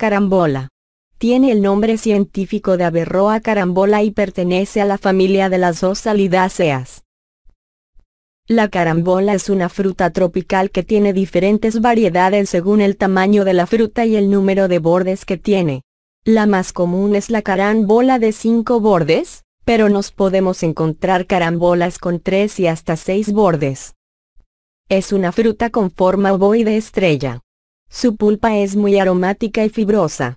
Carambola. Tiene el nombre científico de Averroa carambola y pertenece a la familia de las Osalidáceas. La carambola es una fruta tropical que tiene diferentes variedades según el tamaño de la fruta y el número de bordes que tiene. La más común es la carambola de 5 bordes, pero nos podemos encontrar carambolas con 3 y hasta 6 bordes. Es una fruta con forma ovoide estrella. Su pulpa es muy aromática y fibrosa.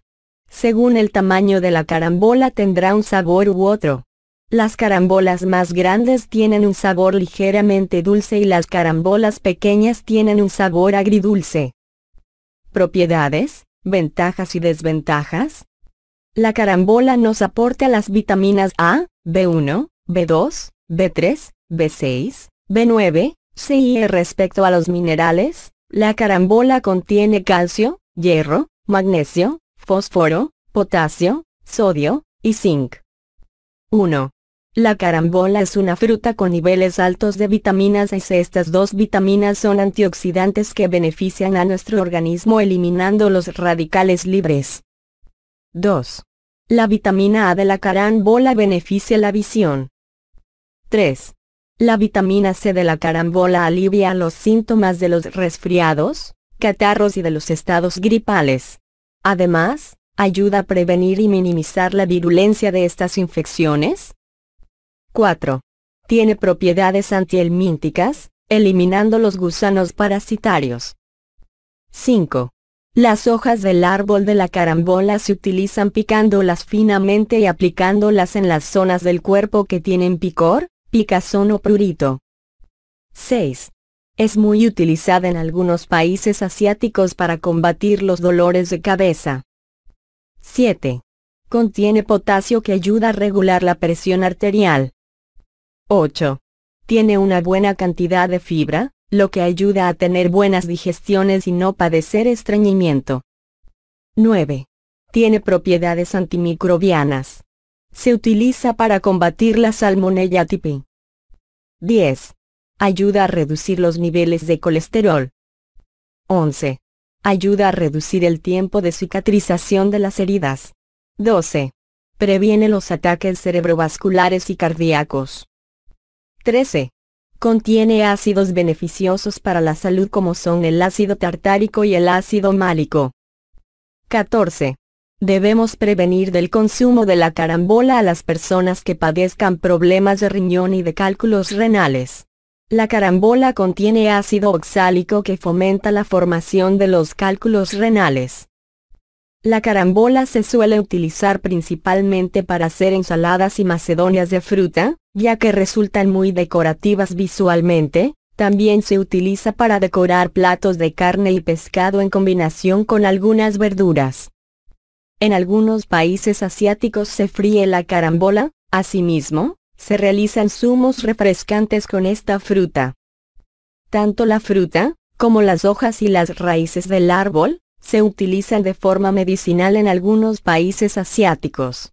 Según el tamaño de la carambola tendrá un sabor u otro. Las carambolas más grandes tienen un sabor ligeramente dulce y las carambolas pequeñas tienen un sabor agridulce. Propiedades, ventajas y desventajas. La carambola nos aporta las vitaminas A, B1, B2, B3, B6, B9, C y e respecto a los minerales, la carambola contiene calcio, hierro, magnesio, fósforo, potasio, sodio, y zinc. 1. La carambola es una fruta con niveles altos de vitaminas C. Estas dos vitaminas son antioxidantes que benefician a nuestro organismo eliminando los radicales libres. 2. La vitamina A de la carambola beneficia la visión. 3. La vitamina C de la carambola alivia los síntomas de los resfriados, catarros y de los estados gripales. Además, ayuda a prevenir y minimizar la virulencia de estas infecciones. 4. Tiene propiedades antihelmínticas, eliminando los gusanos parasitarios. 5. Las hojas del árbol de la carambola se utilizan picándolas finamente y aplicándolas en las zonas del cuerpo que tienen picor, picazón o prurito. 6. Es muy utilizada en algunos países asiáticos para combatir los dolores de cabeza. 7. Contiene potasio que ayuda a regular la presión arterial. 8. Tiene una buena cantidad de fibra, lo que ayuda a tener buenas digestiones y no padecer estreñimiento. 9. Tiene propiedades antimicrobianas. Se utiliza para combatir la salmonella tipi. 10. Ayuda a reducir los niveles de colesterol. 11. Ayuda a reducir el tiempo de cicatrización de las heridas. 12. Previene los ataques cerebrovasculares y cardíacos. 13. Contiene ácidos beneficiosos para la salud como son el ácido tartárico y el ácido málico. 14. Debemos prevenir del consumo de la carambola a las personas que padezcan problemas de riñón y de cálculos renales. La carambola contiene ácido oxálico que fomenta la formación de los cálculos renales. La carambola se suele utilizar principalmente para hacer ensaladas y macedonias de fruta, ya que resultan muy decorativas visualmente, también se utiliza para decorar platos de carne y pescado en combinación con algunas verduras. En algunos países asiáticos se fríe la carambola, asimismo, se realizan zumos refrescantes con esta fruta. Tanto la fruta, como las hojas y las raíces del árbol, se utilizan de forma medicinal en algunos países asiáticos.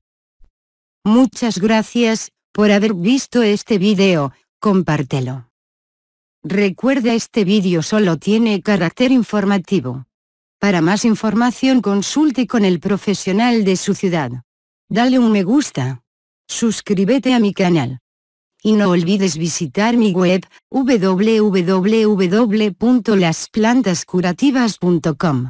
Muchas gracias por haber visto este video, compártelo. Recuerda este vídeo solo tiene carácter informativo. Para más información consulte con el profesional de su ciudad. Dale un me gusta. Suscríbete a mi canal. Y no olvides visitar mi web, www.lasplantascurativas.com.